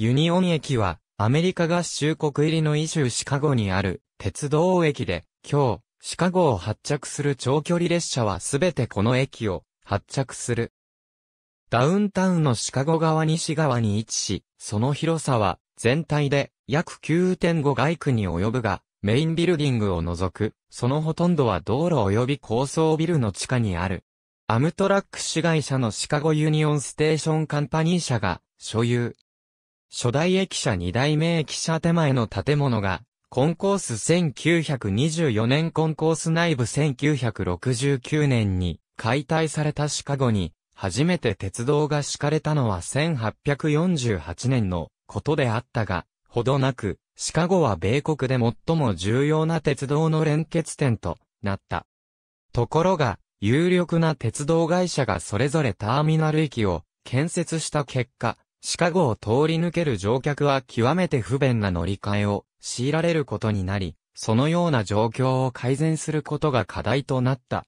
ユニオン駅は、アメリカ合衆国入りのイシューシカゴにある鉄道駅で、今日、シカゴを発着する長距離列車はすべてこの駅を発着する。ダウンタウンのシカゴ側西側に位置し、その広さは全体で約9.5街区に及ぶが、メインビルディングを除く、そのほとんどは道路及び高層ビルの地下にある。アムトラック市会社のシカゴユニオンステーションカンパニー社が所有、初代駅舎二代目駅舎手前の建物が、コンコース1924年コンコース内部1969年に解体されたシカゴに、初めて鉄道が敷かれたのは1848年のことであったが、ほどなく、シカゴは米国で最も重要な鉄道の連結点となった。ところが、有力な鉄道会社がそれぞれターミナル駅を建設した結果、シカゴを通り抜ける乗客は極めて不便な乗り換えを強いられることになり、そのような状況を改善することが課題となった。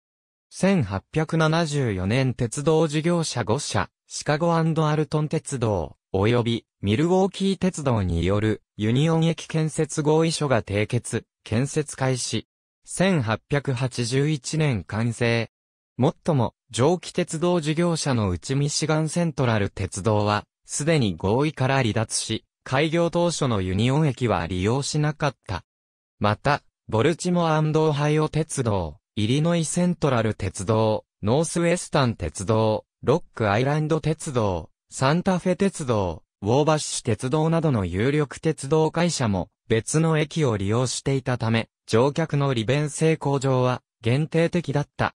1874年鉄道事業者5社、シカゴアルトン鉄道、及びミルウォーキー鉄道によるユニオン駅建設合意書が締結、建設開始。1881年完成。もっとも、蒸気鉄道事業者のうちミシガンセントラル鉄道は、すでに合意から離脱し、開業当初のユニオン駅は利用しなかった。また、ボルチモアンオハイオ鉄道、イリノイセントラル鉄道、ノースウェスタン鉄道、ロックアイランド鉄道、サンタフェ鉄道、ウォーバッシュ鉄道などの有力鉄道会社も別の駅を利用していたため、乗客の利便性向上は限定的だった。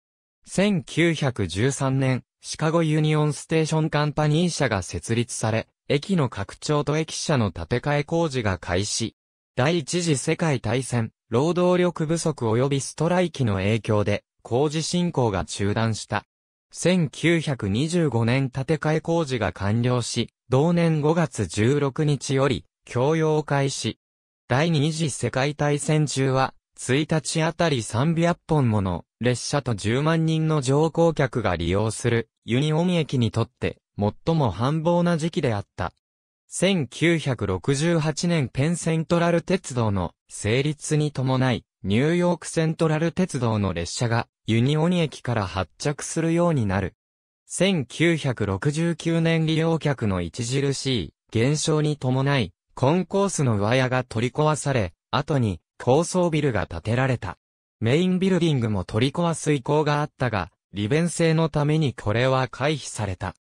1913年、シカゴユニオンステーションカンパニー社が設立され、駅の拡張と駅舎の建て替え工事が開始。第一次世界大戦、労働力不足及びストライキの影響で、工事進行が中断した。1925年建て替え工事が完了し、同年5月16日より、供用開始。第二次世界大戦中は、1日あたり300本もの列車と10万人の乗降客が利用するユニオン駅にとって最も繁忙な時期であった。1968年ペンセントラル鉄道の成立に伴い、ニューヨークセントラル鉄道の列車がユニオン駅から発着するようになる。1969年利用客の著しい減少に伴い、コンコースの上屋が取り壊され、後に高層ビルが建てられた。メインビルディングも取り壊す意向があったが、利便性のためにこれは回避された。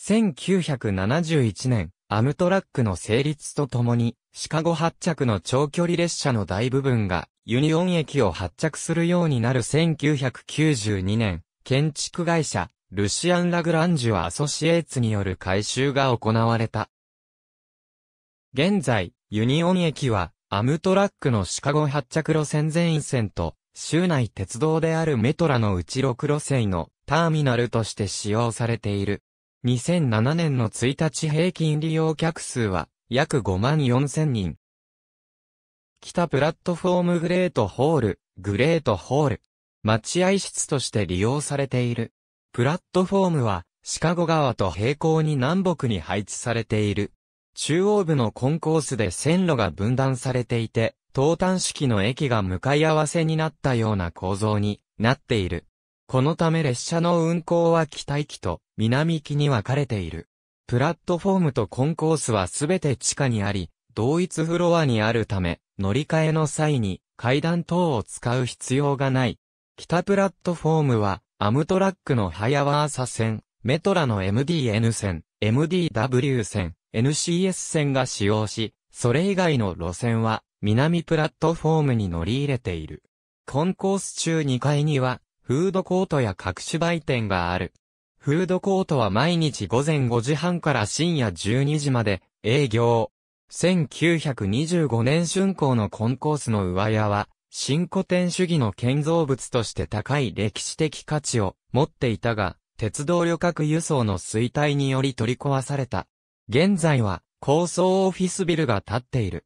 1971年、アムトラックの成立とともに、シカゴ発着の長距離列車の大部分が、ユニオン駅を発着するようになる1992年、建築会社、ルシアン・ラグランジュア・アソシエーツによる改修が行われた。現在、ユニオン駅は、アムトラックのシカゴ発着路線全線と、州内鉄道であるメトラのうち6路線のターミナルとして使用されている。2007年の1日平均利用客数は約5万4千人。北プラットフォームグレートホール、グレートホール。待合室として利用されている。プラットフォームはシカゴ川と平行に南北に配置されている。中央部のコンコースで線路が分断されていて、東端式の駅が向かい合わせになったような構造になっている。このため列車の運行は北行きと南行きに分かれている。プラットフォームとコンコースはすべて地下にあり、同一フロアにあるため、乗り換えの際に階段等を使う必要がない。北プラットフォームは、アムトラックのハヤワーサ線、メトラの MDN 線、MDW 線、NCS 線が使用し、それ以外の路線は南プラットフォームに乗り入れている。コンコース中2階にはフードコートや各種売店がある。フードコートは毎日午前5時半から深夜12時まで営業。1925年春光のコンコースの上屋は、新古典主義の建造物として高い歴史的価値を持っていたが、鉄道旅客輸送の衰退により取り壊された。現在は高層オフィスビルが建っている。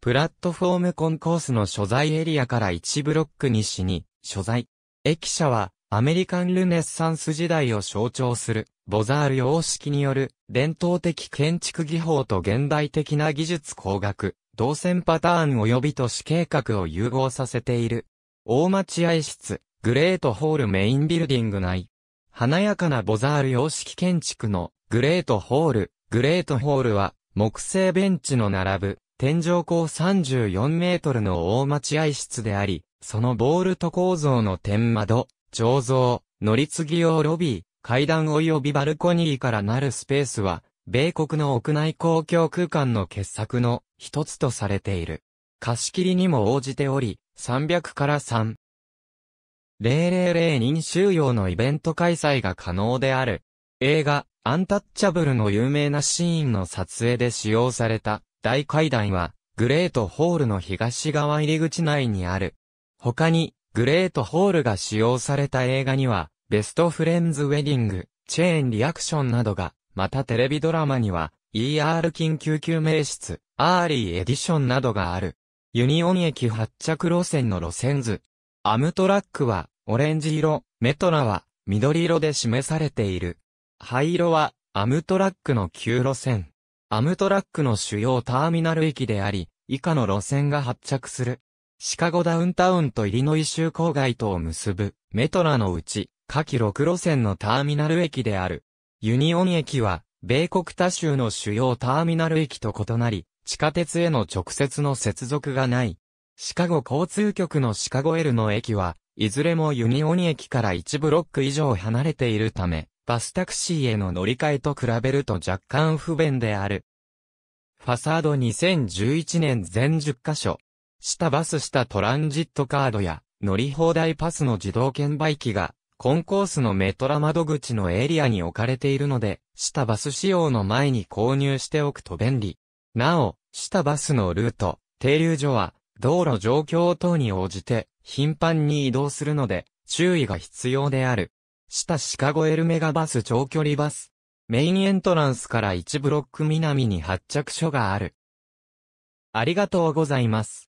プラットフォームコンコースの所在エリアから1ブロック西に、所在。駅舎は、アメリカンルネッサンス時代を象徴する、ボザール様式による、伝統的建築技法と現代的な技術工学、動線パターン及び都市計画を融合させている。大待合室、グレートホールメインビルディング内。華やかなボザール様式建築のグレートホール。グレートホールは、木製ベンチの並ぶ、天井高34メートルの大待合室であり、そのボールト構造の天窓、醸造、乗り継ぎ用ロビー、階段及びバルコニーからなるスペースは、米国の屋内公共空間の傑作の一つとされている。貸し切りにも応じており、300から3。000人収容のイベント開催が可能である。映画、アンタッチャブルの有名なシーンの撮影で使用された大階段は、グレートホールの東側入り口内にある。他に、グレートホールが使用された映画には、ベストフレンズウェディング、チェーンリアクションなどが、またテレビドラマには、ER 緊急救命室、アーリーエディションなどがある。ユニオン駅発着路線の路線図。アムトラックは、オレンジ色、メトラは、緑色で示されている。灰色は、アムトラックの旧路線。アムトラックの主要ターミナル駅であり、以下の路線が発着する。シカゴダウンタウンとイリノイ州郊外とを結ぶ、メトラのうち、下記6路線のターミナル駅である。ユニオン駅は、米国他州の主要ターミナル駅と異なり、地下鉄への直接の接続がない。シカゴ交通局のシカゴ L の駅は、いずれもユニオン駅から1ブロック以上離れているため、バスタクシーへの乗り換えと比べると若干不便である。ファサード2011年全10カ所。下バス下トランジットカードや乗り放題パスの自動券売機がコンコースのメトラ窓口のエリアに置かれているので、下バス仕様の前に購入しておくと便利。なお、下バスのルート、停留所は、道路状況等に応じて、頻繁に移動するので、注意が必要である。下シカゴエルメガバス長距離バス。メインエントランスから1ブロック南に発着所がある。ありがとうございます。